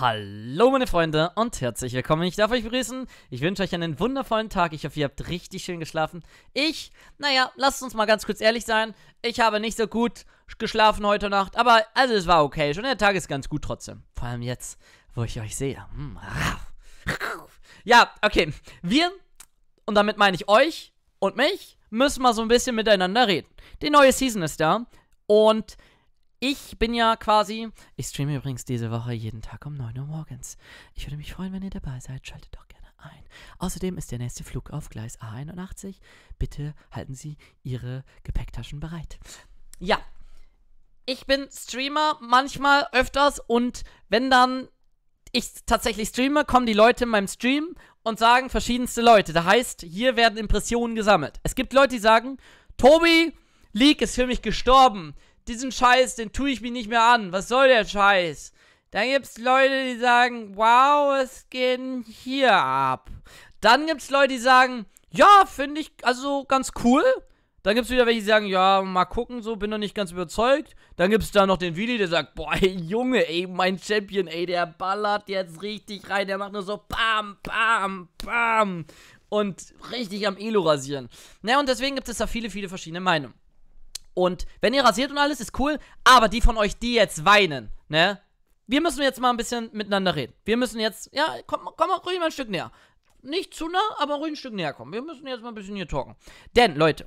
Hallo meine Freunde und herzlich willkommen. Ich darf euch begrüßen. Ich wünsche euch einen wundervollen Tag. Ich hoffe, ihr habt richtig schön geschlafen. Ich, naja, lasst uns mal ganz kurz ehrlich sein. Ich habe nicht so gut geschlafen heute Nacht, aber also es war okay. Schon der Tag ist ganz gut trotzdem. Vor allem jetzt, wo ich euch sehe. Hm, ja, okay. Wir, und damit meine ich euch und mich, müssen mal so ein bisschen miteinander reden. Die neue Season ist da und ich bin ja quasi. Ich streame übrigens diese Woche jeden Tag um 9 Uhr morgens. Ich würde mich freuen, wenn ihr dabei seid. Schaltet doch gerne ein. Außerdem ist der nächste Flug auf Gleis A81. Bitte halten Sie Ihre Gepäcktaschen bereit. Ja. Ich bin Streamer manchmal öfters und wenn dann ich tatsächlich streame, kommen die Leute in meinem Stream und sagen verschiedenste Leute. Da heißt, hier werden Impressionen gesammelt. Es gibt Leute, die sagen, Tobi, League ist für mich gestorben diesen Scheiß, den tue ich mir nicht mehr an. Was soll der Scheiß? Dann gibt's Leute, die sagen, wow, es geht hier ab. Dann gibt's Leute, die sagen, ja, finde ich also ganz cool. Dann gibt's wieder welche, die sagen, ja, mal gucken, so, bin noch nicht ganz überzeugt. Dann gibt's da noch den Willi, der sagt, boah, ey, Junge, ey, mein Champion, ey, der ballert jetzt richtig rein, der macht nur so bam, bam, bam. Und richtig am Elo rasieren. Na, und deswegen gibt es da viele, viele verschiedene Meinungen. Und wenn ihr rasiert und alles, ist cool. Aber die von euch, die jetzt weinen, ne? Wir müssen jetzt mal ein bisschen miteinander reden. Wir müssen jetzt, ja, komm, komm ruhig mal ein Stück näher. Nicht zu nah, aber ruhig ein Stück näher kommen. Wir müssen jetzt mal ein bisschen hier talken. Denn, Leute,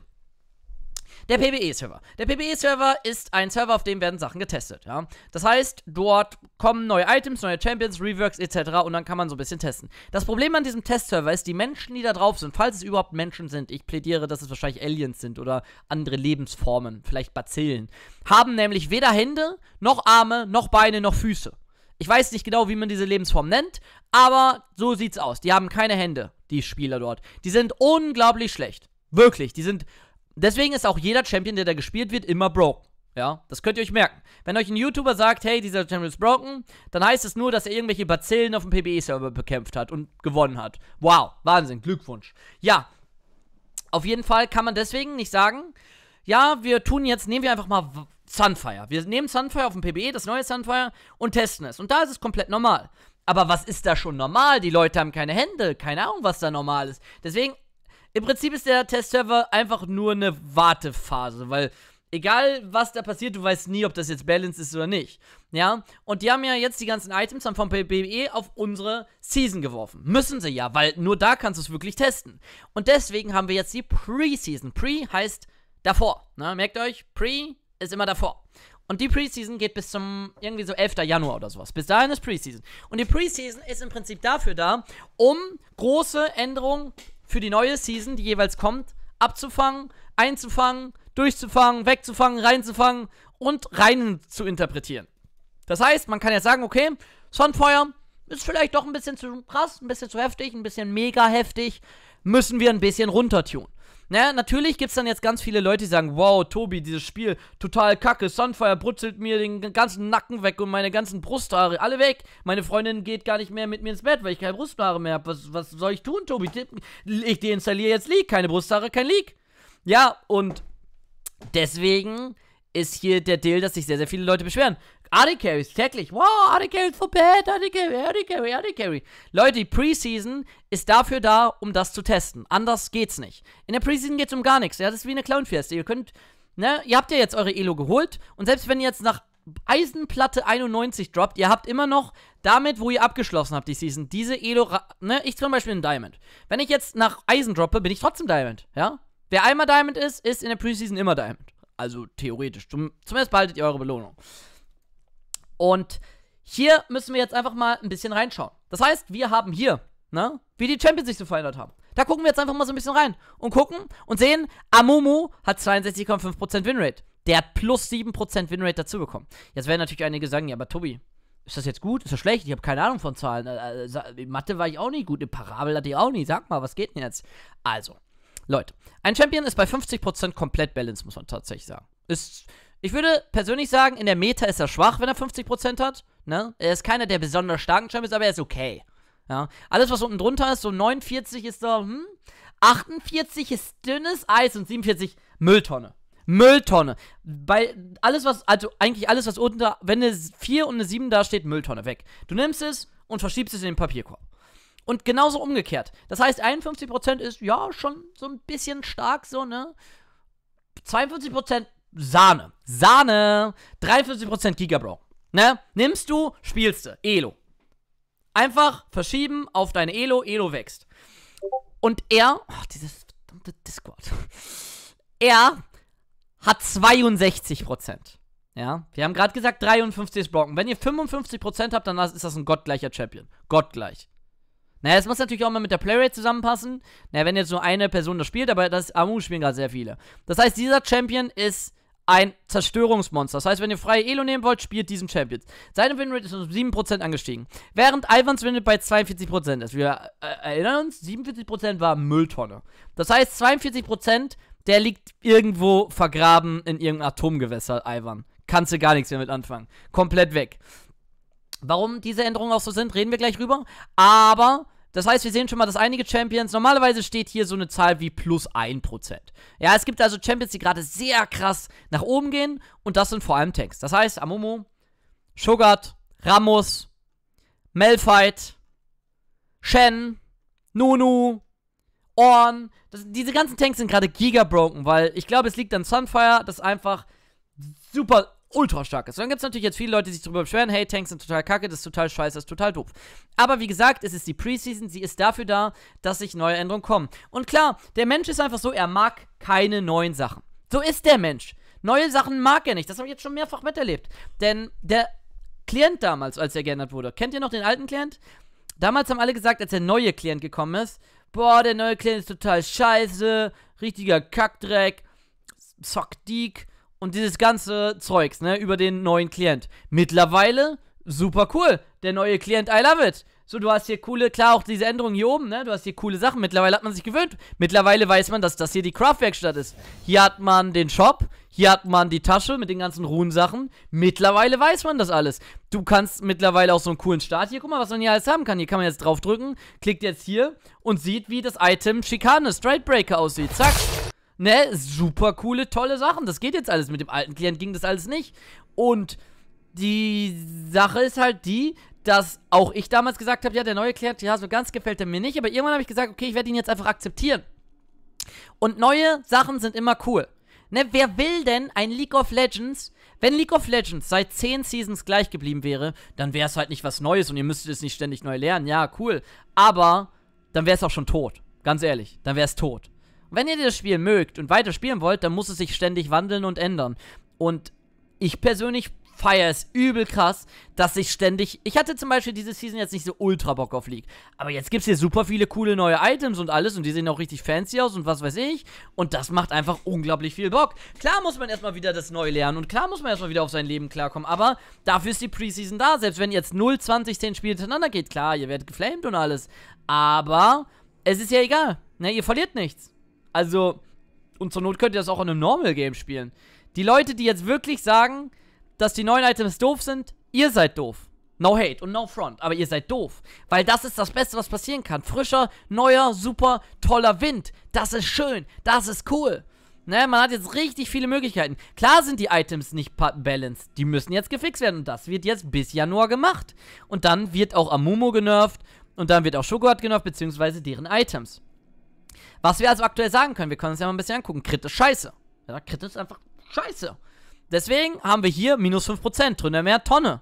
der PBE-Server. Der PBE-Server ist ein Server, auf dem werden Sachen getestet. Ja? Das heißt, dort kommen neue Items, neue Champions, Reworks etc. und dann kann man so ein bisschen testen. Das Problem an diesem Testserver ist, die Menschen, die da drauf sind, falls es überhaupt Menschen sind, ich plädiere, dass es wahrscheinlich Aliens sind oder andere Lebensformen, vielleicht Bazillen, haben nämlich weder Hände, noch Arme, noch Beine, noch Füße. Ich weiß nicht genau, wie man diese Lebensform nennt, aber so sieht's aus. Die haben keine Hände, die Spieler dort. Die sind unglaublich schlecht. Wirklich, die sind Deswegen ist auch jeder Champion, der da gespielt wird, immer broken. Ja, das könnt ihr euch merken. Wenn euch ein YouTuber sagt, hey, dieser Champion ist broken, dann heißt es nur, dass er irgendwelche Bazillen auf dem PBE-Server bekämpft hat und gewonnen hat. Wow, Wahnsinn, Glückwunsch. Ja, auf jeden Fall kann man deswegen nicht sagen, ja, wir tun jetzt, nehmen wir einfach mal Sunfire. Wir nehmen Sunfire auf dem PBE, das neue Sunfire, und testen es. Und da ist es komplett normal. Aber was ist da schon normal? Die Leute haben keine Hände, keine Ahnung, was da normal ist. Deswegen im Prinzip ist der Testserver einfach nur eine Wartephase, weil egal was da passiert, du weißt nie, ob das jetzt balanced ist oder nicht. Ja, und die haben ja jetzt die ganzen Items dann vom PBE auf unsere Season geworfen. Müssen sie ja, weil nur da kannst du es wirklich testen. Und deswegen haben wir jetzt die Preseason. Pre heißt davor. Ne? Merkt euch, Pre ist immer davor. Und die Preseason geht bis zum irgendwie so 11. Januar oder sowas. Bis dahin ist Preseason. Und die Preseason ist im Prinzip dafür da, um große Änderungen für die neue Season, die jeweils kommt, abzufangen, einzufangen, durchzufangen, wegzufangen, reinzufangen und rein zu interpretieren. Das heißt, man kann jetzt sagen, okay, Sunfeuer ist vielleicht doch ein bisschen zu krass, ein bisschen zu heftig, ein bisschen mega heftig, müssen wir ein bisschen runtertun. Naja, natürlich gibt es dann jetzt ganz viele Leute, die sagen, wow, Tobi, dieses Spiel, total kacke, Sunfire brutzelt mir den ganzen Nacken weg und meine ganzen Brusthaare, alle weg. Meine Freundin geht gar nicht mehr mit mir ins Bett, weil ich keine Brusthaare mehr habe. Was, was soll ich tun, Tobi? Ich deinstalliere jetzt League, keine Brusthaare, kein League. Ja, und deswegen ist hier der Deal, dass sich sehr, sehr viele Leute beschweren. Adi Carries täglich. Wow, Adi Carries so bad, Adi Carry, Adi Carry, AD Carry. Leute, die Preseason ist dafür da, um das zu testen. Anders geht's nicht. In der Preseason geht's um gar nichts. Ja, das ist wie eine Clownfieste. Ihr könnt, ne, ihr habt ja jetzt eure Elo geholt und selbst wenn ihr jetzt nach Eisenplatte 91 droppt, ihr habt immer noch damit, wo ihr abgeschlossen habt die Season, diese Elo, ne, ich zum Beispiel ein Diamond. Wenn ich jetzt nach Eisen droppe, bin ich trotzdem Diamond, ja? Wer einmal Diamond ist, ist in der Preseason immer Diamond. Also theoretisch. Zum, zumindest behaltet ihr eure Belohnung. Und hier müssen wir jetzt einfach mal ein bisschen reinschauen. Das heißt, wir haben hier, ne, wie die Champions sich so verändert haben. Da gucken wir jetzt einfach mal so ein bisschen rein und gucken und sehen, Amumu hat 62,5% Winrate. Der hat plus 7% Winrate dazu bekommen. Jetzt werden natürlich einige sagen, ja, aber Tobi, ist das jetzt gut? Ist das schlecht? Ich habe keine Ahnung von Zahlen. Äh, äh, in Mathe war ich auch nie gut. In Parabel hatte ich auch nie. Sag mal, was geht denn jetzt? Also, Leute, ein Champion ist bei 50% komplett balanced, muss man tatsächlich sagen. Ist ich würde persönlich sagen, in der Meta ist er schwach, wenn er 50% hat. Ne? Er ist keiner der besonders starken Champions, aber er ist okay. Ja? Alles, was unten drunter ist, so 49 ist so, hm? 48 ist dünnes Eis und 47 Mülltonne. Mülltonne. Bei alles, was, also eigentlich alles, was unten da, wenn eine 4 und eine 7 da steht, Mülltonne weg. Du nimmst es und verschiebst es in den Papierkorb. Und genauso umgekehrt. Das heißt, 51% ist ja schon so ein bisschen stark, so, ne? 42% Sahne. Sahne. 43% Giga Bro. Ne? Nimmst du, spielst du. Elo. Einfach verschieben auf deine Elo. Elo wächst. Und er. Ach, dieses verdammte Discord. Er hat 62%. Ja, wir haben gerade gesagt 53 ist Blocken. Wenn ihr 55% habt, dann ist das ein gottgleicher Champion. Gottgleich. Naja, es muss natürlich auch mal mit der Playrate zusammenpassen. Naja, wenn jetzt nur eine Person das spielt, aber das Amu spielen gerade sehr viele. Das heißt, dieser Champion ist ein Zerstörungsmonster. Das heißt, wenn ihr freie Elo nehmen wollt, spielt diesen Champions. Seine Winrate ist um 7% angestiegen. Während Ivans Winrate bei 42% ist. Wir äh, erinnern uns, 47% war Mülltonne. Das heißt, 42%, der liegt irgendwo vergraben in irgendeinem Atomgewässer, Ivan. Kannst du gar nichts mehr mit anfangen. Komplett weg. Warum diese Änderungen auch so sind, reden wir gleich rüber. Aber das heißt, wir sehen schon mal, dass einige Champions, normalerweise steht hier so eine Zahl wie plus 1%. Ja, es gibt also Champions, die gerade sehr krass nach oben gehen und das sind vor allem Tanks. Das heißt, Amumu, Shogart, Ramos, Melfight, Shen, Nunu, Orn. Das, diese ganzen Tanks sind gerade giga broken, weil ich glaube, es liegt an Sunfire, das einfach super ultra stark ist. Und dann gibt es natürlich jetzt viele Leute, die sich darüber beschweren, hey, Tanks sind total kacke, das ist total scheiße, das ist total doof. Aber wie gesagt, es ist die Preseason, sie ist dafür da, dass sich neue Änderungen kommen. Und klar, der Mensch ist einfach so, er mag keine neuen Sachen. So ist der Mensch. Neue Sachen mag er nicht. Das habe ich jetzt schon mehrfach miterlebt. Denn der Klient damals, als er geändert wurde, kennt ihr noch den alten Klient? Damals haben alle gesagt, als der neue Klient gekommen ist, boah, der neue Klient ist total scheiße, richtiger Kackdreck, Diek, und dieses ganze Zeugs, ne, über den neuen Klient. Mittlerweile super cool. Der neue Klient, I love it. So, du hast hier coole, klar auch diese Änderungen hier oben, ne? Du hast hier coole Sachen. Mittlerweile hat man sich gewöhnt. Mittlerweile weiß man, dass das hier die Craftwerkstatt ist. Hier hat man den Shop, hier hat man die Tasche mit den ganzen Runensachen. Mittlerweile weiß man das alles. Du kannst mittlerweile auch so einen coolen Start hier. Guck mal, was man hier alles haben kann. Hier kann man jetzt draufdrücken, klickt jetzt hier und sieht, wie das Item Schikane, Stridebreaker aussieht. Zack ne, super coole, tolle Sachen. Das geht jetzt alles. Mit dem alten Client ging das alles nicht. Und die Sache ist halt die, dass auch ich damals gesagt habe, ja, der neue Client, ja, so ganz gefällt er mir nicht. Aber irgendwann habe ich gesagt, okay, ich werde ihn jetzt einfach akzeptieren. Und neue Sachen sind immer cool. Ne, wer will denn ein League of Legends? Wenn League of Legends seit 10 Seasons gleich geblieben wäre, dann wäre es halt nicht was Neues und ihr müsstet es nicht ständig neu lernen. Ja, cool. Aber dann wäre es auch schon tot. Ganz ehrlich, dann wäre es tot. Wenn ihr das Spiel mögt und weiter spielen wollt, dann muss es sich ständig wandeln und ändern. Und ich persönlich feiere es übel krass, dass ich ständig. Ich hatte zum Beispiel diese Season jetzt nicht so ultra Bock auf League. Aber jetzt gibt es hier super viele coole neue Items und alles und die sehen auch richtig fancy aus und was weiß ich. Und das macht einfach unglaublich viel Bock. Klar muss man erstmal wieder das neu lernen und klar muss man erstmal wieder auf sein Leben klarkommen. Aber dafür ist die Preseason da. Selbst wenn jetzt 0, 20, 10 Spiele hintereinander geht, klar, ihr werdet geflamed und alles. Aber es ist ja egal. Ne, ihr verliert nichts. Also, und zur Not könnt ihr das auch in einem Normal-Game spielen. Die Leute, die jetzt wirklich sagen, dass die neuen Items doof sind, ihr seid doof. No hate und no front, aber ihr seid doof. Weil das ist das Beste, was passieren kann. Frischer, neuer, super, toller Wind. Das ist schön, das ist cool. Ne, man hat jetzt richtig viele Möglichkeiten. Klar sind die Items nicht balanced. Die müssen jetzt gefixt werden. Und das wird jetzt bis Januar gemacht. Und dann wird auch Amumu genervt. Und dann wird auch Shogurat genervt, beziehungsweise deren Items. Was wir also aktuell sagen können, wir können uns ja mal ein bisschen angucken. Krit ist scheiße. Ja, Krit ist einfach scheiße. Deswegen haben wir hier minus 5%, drunter mehr Tonne.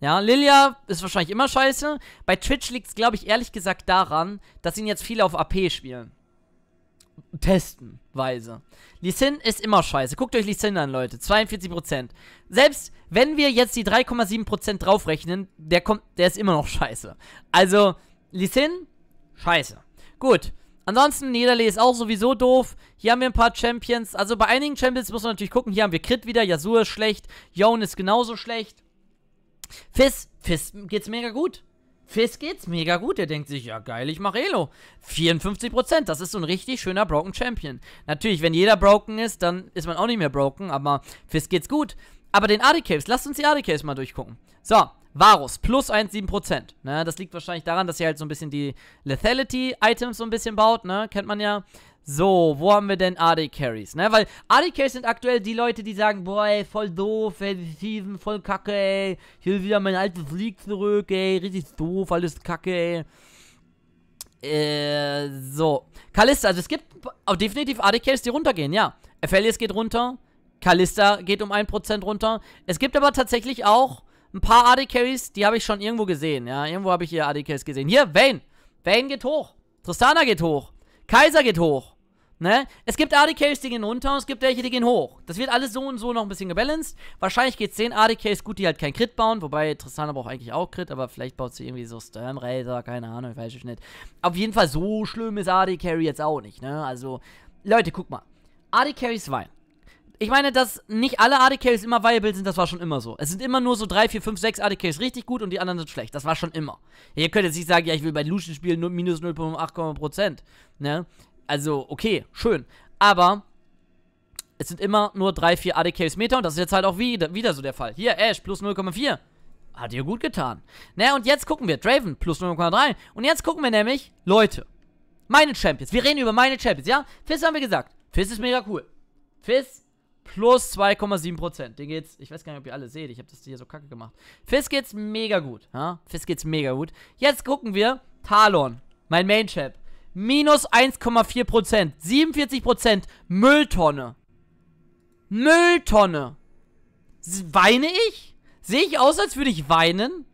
Ja, Lilia ist wahrscheinlich immer scheiße. Bei Twitch liegt es, glaube ich, ehrlich gesagt daran, dass ihn jetzt viele auf AP spielen. Testenweise. Lissin ist immer scheiße. Guckt euch Lissin an, Leute. 42%. Selbst wenn wir jetzt die 3,7% draufrechnen, der kommt, der ist immer noch scheiße. Also, Lissin, scheiße. Gut. Ansonsten, Niederle ist auch sowieso doof. Hier haben wir ein paar Champions. Also bei einigen Champions muss man natürlich gucken. Hier haben wir Crit wieder. Yasuo ist schlecht. Yon ist genauso schlecht. Fizz, Fizz geht's mega gut. Fizz geht's mega gut. Er denkt sich, ja geil, ich mach Elo. 54%, das ist so ein richtig schöner Broken Champion. Natürlich, wenn jeder broken ist, dann ist man auch nicht mehr broken, aber Fizz geht's gut. Aber den AD Caves, lasst uns die AD Caves mal durchgucken. So, Varus, plus 1,7%. Ne? Das liegt wahrscheinlich daran, dass ihr halt so ein bisschen die Lethality-Items so ein bisschen baut, ne? Kennt man ja. So, wo haben wir denn AD-Carries, ne? Weil AD-Carries sind aktuell die Leute, die sagen, boah, ey, voll doof, ey, voll kacke, ey. Ich will wieder mein altes League zurück, ey. Richtig doof, alles kacke, ey. Äh, so. Kalista, also es gibt auch definitiv AD-Carries, die runtergehen, ja. Aphelios geht runter. Kalista geht um 1% runter. Es gibt aber tatsächlich auch ein paar AD-Carries, die habe ich schon irgendwo gesehen, ja. Irgendwo habe ich hier AD-Carries gesehen. Hier, Vayne. Vayne geht hoch. Tristana geht hoch. Kaiser geht hoch. Ne? Es gibt AD-Carries, die gehen runter und es gibt welche, die gehen hoch. Das wird alles so und so noch ein bisschen gebalanced. Wahrscheinlich geht es den AD-Carries gut, die halt kein Crit bauen. Wobei Tristana braucht eigentlich auch Crit, aber vielleicht baut sie irgendwie so Storm Raider, keine Ahnung, weiß ich nicht. Auf jeden Fall, so schlimm ist AD-Carry jetzt auch nicht, ne? Also, Leute, guck mal. AD-Carries weinen ich meine, dass nicht alle ADKs immer viable sind, das war schon immer so. Es sind immer nur so 3, 4, 5, 6 ADKs richtig gut und die anderen sind schlecht. Das war schon immer. Ihr könnt jetzt nicht sagen, ja, ich will bei Lucian spielen, nur minus 0,8%. Ne? Also, okay, schön. Aber es sind immer nur 3, 4 ADKs Meter und das ist jetzt halt auch wieder, wieder so der Fall. Hier, Ash, plus 0,4. Hat ihr gut getan. Ne, und jetzt gucken wir, Draven, plus 0,3. Und jetzt gucken wir nämlich, Leute, meine Champions. Wir reden über meine Champions, ja? Fizz haben wir gesagt. Fizz ist mega cool. Fizz plus 2,7%. Den geht's, ich weiß gar nicht, ob ihr alle seht, ich habe das hier so kacke gemacht. Fisk geht's mega gut, ha? Fisk geht's mega gut. Jetzt gucken wir, Talon, mein Main-Chap, minus 1,4%, 47%, Mülltonne. Mülltonne. Weine ich? Sehe ich aus, als würde ich weinen?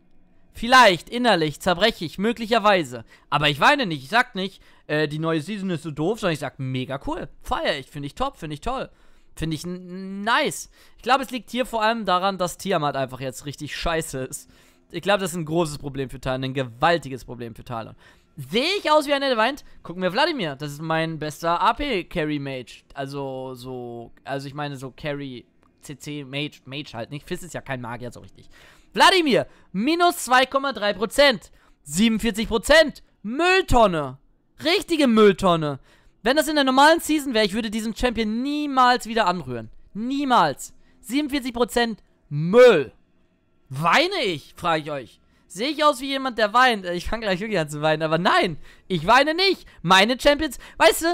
Vielleicht, innerlich, zerbreche ich, möglicherweise. Aber ich weine nicht, ich sag nicht, äh, die neue Season ist so doof, sondern ich sag, mega cool. Feier ich, finde ich top, finde ich toll. Finde ich nice. Ich glaube, es liegt hier vor allem daran, dass Tiamat einfach jetzt richtig scheiße ist. Ich glaube, das ist ein großes Problem für Talon, ein gewaltiges Problem für Talon. Sehe ich aus wie ein der Gucken wir Vladimir. Das ist mein bester AP-Carry-Mage. Also, so, also ich meine so Carry-CC-Mage, Mage halt nicht. Fizz ist ja kein Magier so richtig. Vladimir! minus 2,3%. 47%. Mülltonne. Richtige Mülltonne. Wenn das in der normalen Season wäre, ich würde diesen Champion niemals wieder anrühren. Niemals. 47% Müll. Weine ich, frage ich euch. Sehe ich aus wie jemand, der weint? Ich fange gleich wirklich an zu weinen, aber nein, ich weine nicht. Meine Champions, weißt du,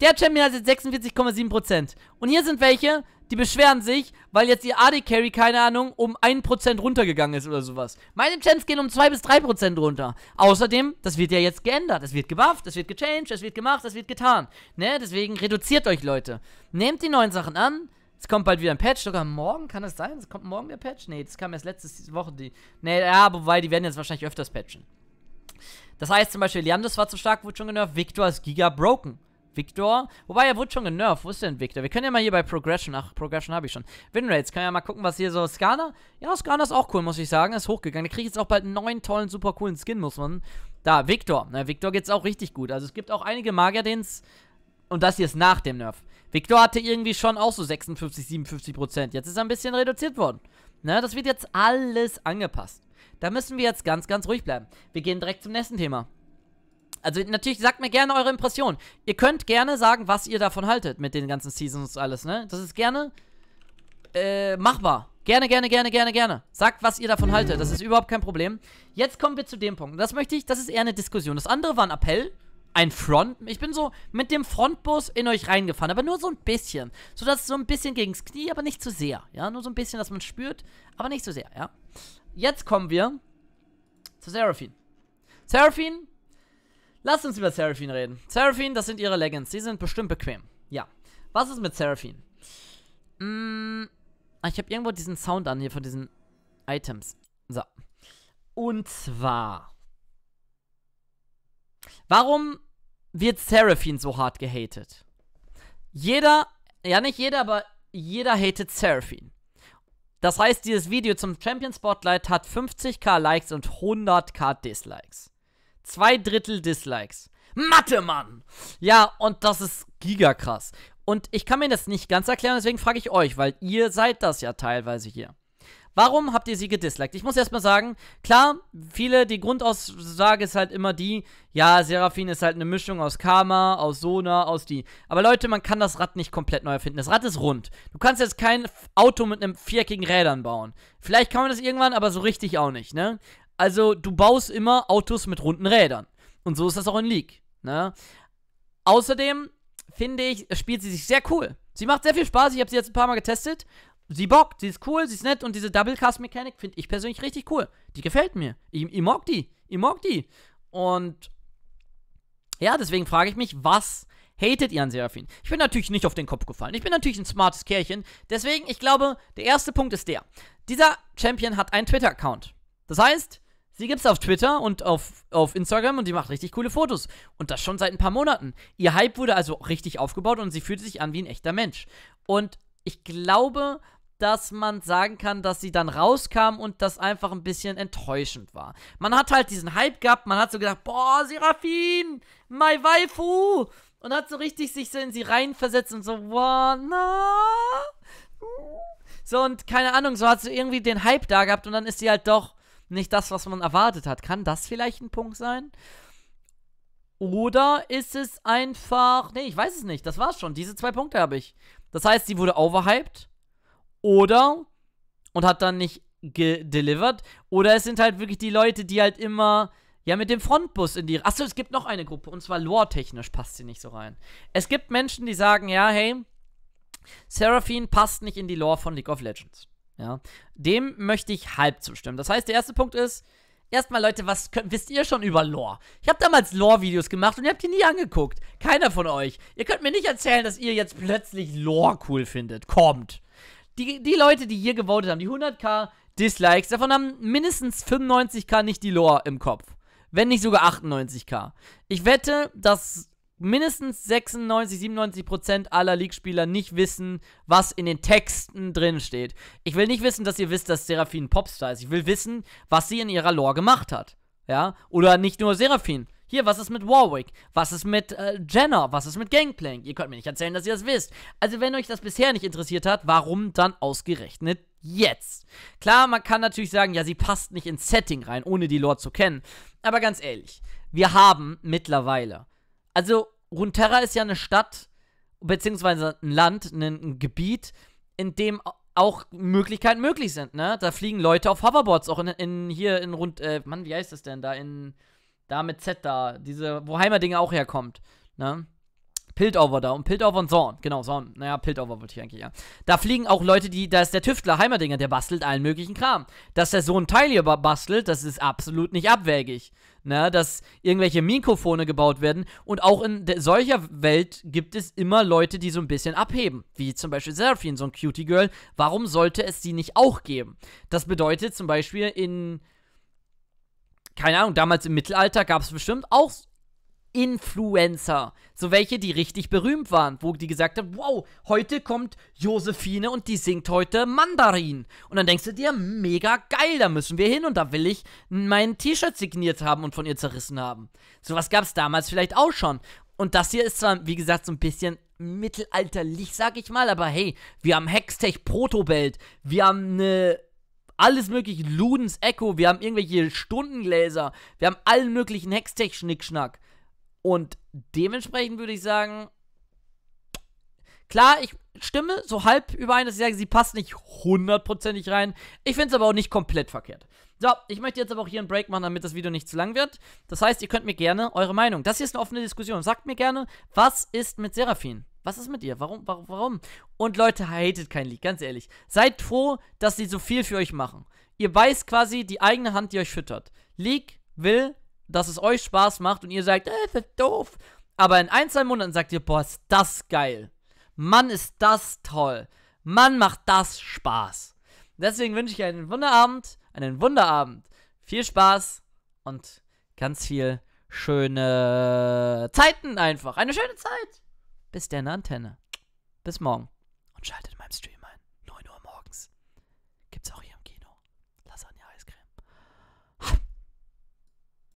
der Champion hat jetzt 46,7%. Und hier sind welche, die beschweren sich, weil jetzt ihr AD-Carry, keine Ahnung, um 1% runtergegangen ist oder sowas. Meine Champs gehen um 2 3% runter. Außerdem, das wird ja jetzt geändert. Es wird gebufft, es wird gechanged, es wird gemacht, es wird getan. Ne? Deswegen reduziert euch, Leute. Nehmt die neuen Sachen an. Es kommt bald wieder ein Patch, sogar morgen, kann das sein? Es kommt morgen der Patch? Ne, das kam erst letzte Woche. Die ne, ja, wobei, die werden jetzt wahrscheinlich öfters patchen. Das heißt zum Beispiel, Leandus war zu stark, wurde schon genervt, Victor ist giga broken. Victor. Wobei, er wurde schon genervt. Wo ist denn Victor? Wir können ja mal hier bei Progression. Ach, Progression habe ich schon. Winrates. Können ja mal gucken, was hier so. Skana? Ja, Skana ist auch cool, muss ich sagen. Ist hochgegangen. Der kriegt jetzt auch bald einen neuen, tollen, super coolen Skin, muss man. Da, Victor. Na, Victor geht's auch richtig gut. Also es gibt auch einige Magier, denen's. Und das hier ist nach dem Nerf. Victor hatte irgendwie schon auch so 56, 57 Prozent. Jetzt ist er ein bisschen reduziert worden. Na, das wird jetzt alles angepasst. Da müssen wir jetzt ganz, ganz ruhig bleiben. Wir gehen direkt zum nächsten Thema. Also natürlich sagt mir gerne eure Impression. Ihr könnt gerne sagen, was ihr davon haltet mit den ganzen Seasons und alles, ne? Das ist gerne äh, machbar. Gerne, gerne, gerne, gerne, gerne. Sagt, was ihr davon haltet. Das ist überhaupt kein Problem. Jetzt kommen wir zu dem Punkt. Das möchte ich, das ist eher eine Diskussion. Das andere war ein Appell, ein Front. Ich bin so mit dem Frontbus in euch reingefahren, aber nur so ein bisschen. So dass so ein bisschen gegens Knie, aber nicht zu sehr. Ja, nur so ein bisschen, dass man spürt, aber nicht zu sehr, ja. Jetzt kommen wir zu Seraphine. Seraphine Lass uns über Seraphine reden. Seraphine, das sind ihre Leggings. Die sind bestimmt bequem. Ja. Was ist mit Seraphine? Hm, ich habe irgendwo diesen Sound an hier von diesen Items. So. Und zwar. Warum wird Seraphine so hart gehatet? Jeder, ja nicht jeder, aber jeder hatet Seraphine. Das heißt, dieses Video zum Champion Spotlight hat 50k Likes und 100k Dislikes. Zwei Drittel Dislikes. Mathe, Mann! Ja, und das ist gigakrass. Und ich kann mir das nicht ganz erklären, deswegen frage ich euch, weil ihr seid das ja teilweise hier. Warum habt ihr sie gedisliked? Ich muss erstmal sagen, klar, viele, die Grundaussage ist halt immer die, ja, Seraphine ist halt eine Mischung aus Karma, aus Sona, aus die. Aber Leute, man kann das Rad nicht komplett neu erfinden. Das Rad ist rund. Du kannst jetzt kein Auto mit einem viereckigen Rädern bauen. Vielleicht kann man das irgendwann, aber so richtig auch nicht, ne? Also du baust immer Autos mit runden Rädern. Und so ist das auch in League. Ne? Außerdem finde ich, spielt sie sich sehr cool. Sie macht sehr viel Spaß. Ich habe sie jetzt ein paar Mal getestet. Sie bockt, sie ist cool, sie ist nett und diese Double Cast Mechanik finde ich persönlich richtig cool. Die gefällt mir. Ich, ich mag die. Ich mag die. Und ja, deswegen frage ich mich, was hatet ihr an Seraphin? Ich bin natürlich nicht auf den Kopf gefallen. Ich bin natürlich ein smartes Kerlchen. Deswegen, ich glaube, der erste Punkt ist der. Dieser Champion hat einen Twitter-Account. Das heißt, Sie gibt's auf Twitter und auf, auf Instagram und die macht richtig coole Fotos. Und das schon seit ein paar Monaten. Ihr Hype wurde also richtig aufgebaut und sie fühlt sich an wie ein echter Mensch. Und ich glaube, dass man sagen kann, dass sie dann rauskam und das einfach ein bisschen enttäuschend war. Man hat halt diesen Hype gehabt, man hat so gedacht, boah, Serafin, my waifu! Und hat so richtig sich so in sie reinversetzt und so, boah, na. So und keine Ahnung, so hat sie irgendwie den Hype da gehabt und dann ist sie halt doch nicht das, was man erwartet hat. Kann das vielleicht ein Punkt sein? Oder ist es einfach. Nee, ich weiß es nicht. Das war's schon. Diese zwei Punkte habe ich. Das heißt, sie wurde overhyped. Oder. Und hat dann nicht delivered. Oder es sind halt wirklich die Leute, die halt immer. Ja, mit dem Frontbus in die. Achso, es gibt noch eine Gruppe. Und zwar lore-technisch passt sie nicht so rein. Es gibt Menschen, die sagen: Ja, hey, Seraphine passt nicht in die Lore von League of Legends. Ja, dem möchte ich halb zustimmen. Das heißt, der erste Punkt ist, erstmal Leute, was könnt, wisst ihr schon über Lore? Ich habe damals Lore-Videos gemacht und ihr habt die nie angeguckt. Keiner von euch. Ihr könnt mir nicht erzählen, dass ihr jetzt plötzlich Lore cool findet. Kommt. Die, die Leute, die hier gewotet haben, die 100k Dislikes, davon haben mindestens 95k nicht die Lore im Kopf. Wenn nicht sogar 98k. Ich wette, dass mindestens 96, 97 Prozent aller League-Spieler nicht wissen, was in den Texten drin steht. Ich will nicht wissen, dass ihr wisst, dass Seraphine ein Popstar ist. Ich will wissen, was sie in ihrer Lore gemacht hat. Ja, oder nicht nur Seraphine. Hier, was ist mit Warwick? Was ist mit äh, Jenner? Was ist mit Gangplank? Ihr könnt mir nicht erzählen, dass ihr das wisst. Also, wenn euch das bisher nicht interessiert hat, warum dann ausgerechnet jetzt? Klar, man kann natürlich sagen, ja, sie passt nicht ins Setting rein, ohne die Lore zu kennen. Aber ganz ehrlich, wir haben mittlerweile also, Runeterra ist ja eine Stadt, beziehungsweise ein Land, ein, ein Gebiet, in dem auch Möglichkeiten möglich sind, ne? Da fliegen Leute auf Hoverboards, auch in, in hier in rund, äh, Mann, wie heißt das denn da? In da mit Z da, diese, wo Heimer auch herkommt, ne? Piltover da und Piltover und Zorn. Genau, Zorn. Naja, Piltover wollte ich eigentlich, ja. Da fliegen auch Leute, die, da ist der Tüftler Heimerdinger, der bastelt allen möglichen Kram. Dass der so ein Teil hier bastelt, das ist absolut nicht abwägig. Na, ne, dass irgendwelche Mikrofone gebaut werden. Und auch in solcher Welt gibt es immer Leute, die so ein bisschen abheben. Wie zum Beispiel Seraphine, so ein Cutie Girl. Warum sollte es die nicht auch geben? Das bedeutet zum Beispiel in keine Ahnung, damals im Mittelalter gab es bestimmt auch Influencer. So welche, die richtig berühmt waren, wo die gesagt haben, wow, heute kommt Josephine und die singt heute Mandarin. Und dann denkst du dir, mega geil, da müssen wir hin und da will ich mein T-Shirt signiert haben und von ihr zerrissen haben. Sowas gab es damals vielleicht auch schon. Und das hier ist zwar, wie gesagt, so ein bisschen mittelalterlich, sag ich mal, aber hey, wir haben Hextech Protobelt, wir haben eine alles mögliche, Ludens Echo, wir haben irgendwelche Stundengläser, wir haben allen möglichen Hextech-Schnickschnack. Und dementsprechend würde ich sagen, klar, ich stimme so halb überein, dass ich sage, sie passt nicht hundertprozentig rein. Ich finde es aber auch nicht komplett verkehrt. So, ich möchte jetzt aber auch hier einen Break machen, damit das Video nicht zu lang wird. Das heißt, ihr könnt mir gerne eure Meinung. Das hier ist eine offene Diskussion. Sagt mir gerne, was ist mit Seraphin? Was ist mit ihr? Warum? Warum? warum? Und Leute, hatet kein Lied, ganz ehrlich. Seid froh, dass sie so viel für euch machen. Ihr beißt quasi die eigene Hand, die euch füttert. League will dass es euch Spaß macht und ihr sagt, äh, das ist doof. Aber in ein, zwei Monaten sagt ihr, boah, ist das geil. Mann, ist das toll. Mann, macht das Spaß. Deswegen wünsche ich einen Wunderabend, einen Wunderabend. Viel Spaß und ganz viel schöne Zeiten einfach. Eine schöne Zeit. Bis der Antenne. Bis morgen und schaltet in meinem Stream.